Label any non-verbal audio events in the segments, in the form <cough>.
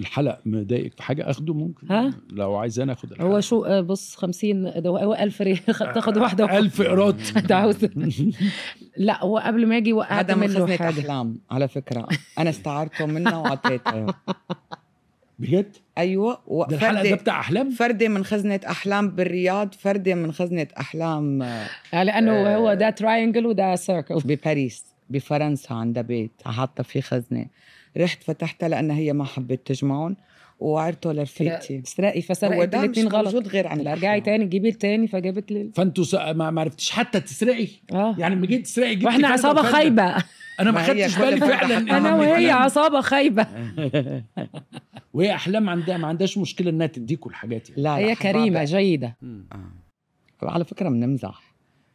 الحلق مضايقك في حاجه اخده ممكن ها؟ لو عايز انا اخد الحلق. هو شو آه، بص 50 ده هو 1000 ريال <laughs> تاخد واحده 1000 قراط <laughs> انت عاوز لا هو قبل ما اجي وقعت منه حاجه احلام على فكره انا استعرته منه وعطيتها <laughs> بجد؟ ايوه و... ده الحلقه ده بتاع احلام فرده من خزنه احلام بالرياض فرده من خزنه احلام آه، آه، لانه آه هو ده تراينجل وده سيركل بباريس بفرنسا عندها بيت حاطه فيه خزنه رحت فتحتها لان هي ما حبت تجمعهم وعرته لرفيقتي سرقي فسرقت الاثنين غلط موجود غير عن رجعي تاني جيبي تاني فجابت لي فانتوا س... ما... عرفتيش حتى تسرقي آه. يعني لما جيت تسرقي جبتي واحنا عصابه خايبه انا ما خدتش بالي فعلا انا وهي عصابه خايبه <laughs> وهي احلام عندها ما عندهاش مشكله انها تديكوا الحاجات يعني. لا هي كريمه جيده آه. على فكره بنمزح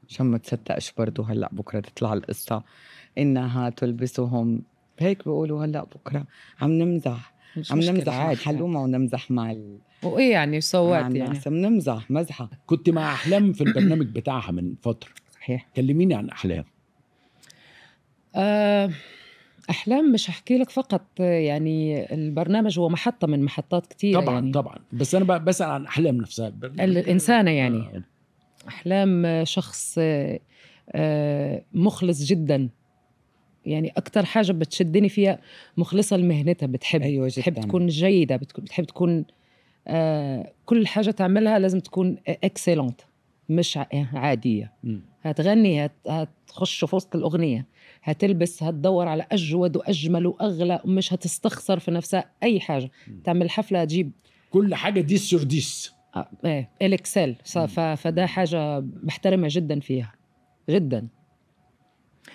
شمت ما تصدقش برضه هلا بكره تطلع القصه انها تلبسهم هيك بيقولوا هلا بكره عم نمزح عم نمزح عادي حلومه ونمزح مع ال... وايه يعني صوت يعني بنمزح مزحه كنت مع احلام في البرنامج بتاعها من فتره صحيح كلميني عن احلام آه، احلام مش هحكي لك فقط يعني البرنامج هو محطه من محطات كتير طبعا يعني. طبعا بس انا بسال عن احلام نفسها الانسانه يعني آه. أحلام آه، شخص آه، آه، مخلص جدا يعني أكتر حاجة بتشدني فيها مخلصة لمهنتها بتحب أيوة جداً. بتحب تكون جيدة بتحب تكون كل حاجة تعملها لازم تكون اكسلنت مش يعني عادية هتغني هتخش في وسط الأغنية هتلبس هتدور على أجود وأجمل وأغلى ومش هتستخسر في نفسها أي حاجة تعمل حفلة هتجيب كل حاجة ديس سور ديس آه، ايه الاكسل فده حاجه بحترمها جدا فيها جدا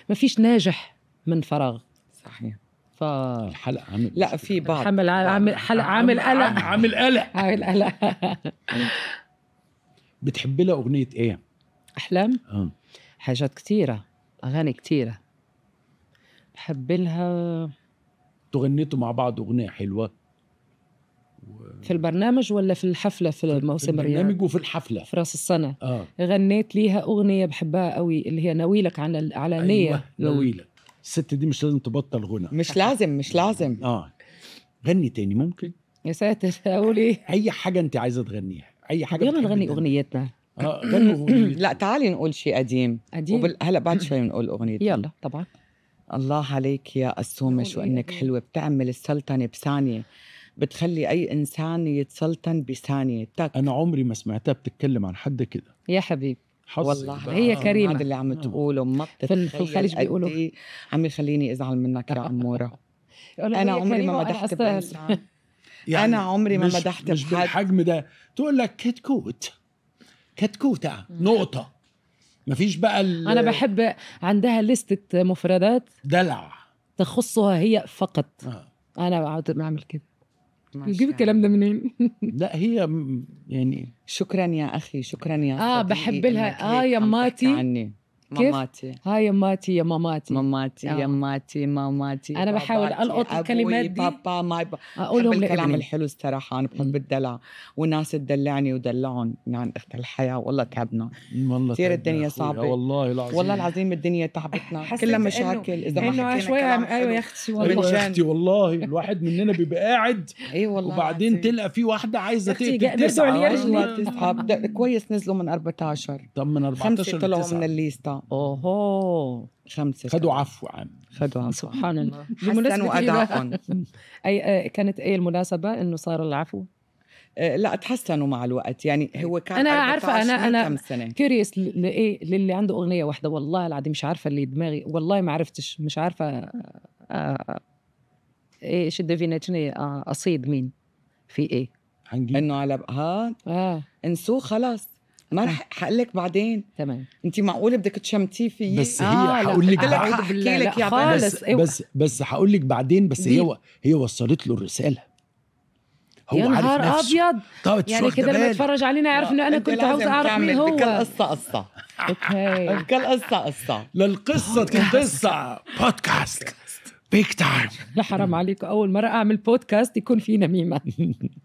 ما فيش ناجح من فراغ صحيح ف الحلقه عامل لا في بعض عامل عامل حلقه عامل قلق عامل قلق عامل قلق <laughs> بتحبي لها اغنيه ايه؟ احلام؟ اه حاجات كتيره اغاني كتيره بحب لها تغنيتوا مع بعض اغنيه حلوه و... في البرنامج ولا في الحفله في الموسم الرياضي؟ البرنامج وفي الحفله في راس السنه آه. غنيت ليها اغنيه بحبها قوي اللي هي ناويلك على الاعلانيه أيوة ناويلك الست دي مش لازم تبطل غنى مش لازم مش لازم <laughs> اه غني تاني ممكن يا ساتر اقول ايه <laughs> اي حاجه انت عايزه تغنيها اي حاجه يلا نغني اغنيتنا اه غني اغنيتنا <clears throat> لا تعالي نقول شيء قديم قديم وبال... هلا بعد <clears throat> شوي نقول اغنيتنا يلا طبعا الله عليك يا قسومة إيه؟ شو انك حلوة بتعمل السلطنة بثانية بتخلي أي إنسان يتسلطن بثانية تك. طيب. أنا عمري ما سمعتها بتتكلم عن حد كده يا حبيبي والله ده. هي آه. كريمه هذا اللي عم آه. تقوله ما في الخليج بيقولوا إيه عم يخليني ازعل منك يا عموره <laughs> انا عمري ما مدحت <laughs> يعني انا عمري ما مدحت مش بالحجم ده تقول لك كتكوت كتكوته نقطه ما فيش بقى انا بحب عندها لستة مفردات دلع تخصها هي فقط آه. انا بعمل كده بتجيبي يعني. الكلام ده منين؟ <laughs> لا هي يعني شكرا يا اخي شكرا يا اه بحب لها اه يا ماتي عني ماماتي هاي يماتي يا ماماتي ماماتي يا يماتي آه. ماماتي انا بحاول القط الكلمات دي بابا ماي با. اقولهم بحب الكلام الحلو الصراحه انا بحب الدلع وناس تدلعني ودلعهم نعم يعني اخت الحياه والله تعبنا والله كثير الدنيا صعبه والله العظيم والله العظيم الدنيا تعبتنا كلها مشاكل اذا ما حكينا شويه ايوه يا اختي والله يا اختي والله الواحد مننا بيبقى قاعد اي والله وبعدين تلقى في واحده عايزه تقتل تسعه كويس نزلوا من 14 طب من 14 خمسه طلعوا من الليسته اوهو خمسه خدوا عفو عن خدوا عفو سبحان الله <laughs> حسنوا ادائهم <laughs> اي كانت اي المناسبه انه صار العفو آه، لا تحسنوا مع الوقت يعني هو كان انا عارفه انا انا كيوريوس لايه للي عنده اغنيه واحده والله العظيم مش عارفه اللي دماغي والله ما عرفتش مش عارفه آه، آه، ايش ديفينيتشن اصيد مين في ايه انه على ها آه. انسوه خلاص ما رح لك بعدين تمام انت معقوله بدك تشمتيه فيي إيه؟ بس هي آه حقول لك بعدين ححكي لا لك يا خالص بس إيوه. بس بس هقول لك بعدين بس هي هي وصلت له الرساله هو يا نهار ابيض طيب، يعني كده لما يتفرج علينا يعرف انه انا كنت عاوز اعرف مين هو كل قصه قصه اوكي كل قصه قصه للقصه القصه قصه بودكاست بيك تايم لا حرام عليكم اول مره اعمل بودكاست يكون فيه نميمه <laughs>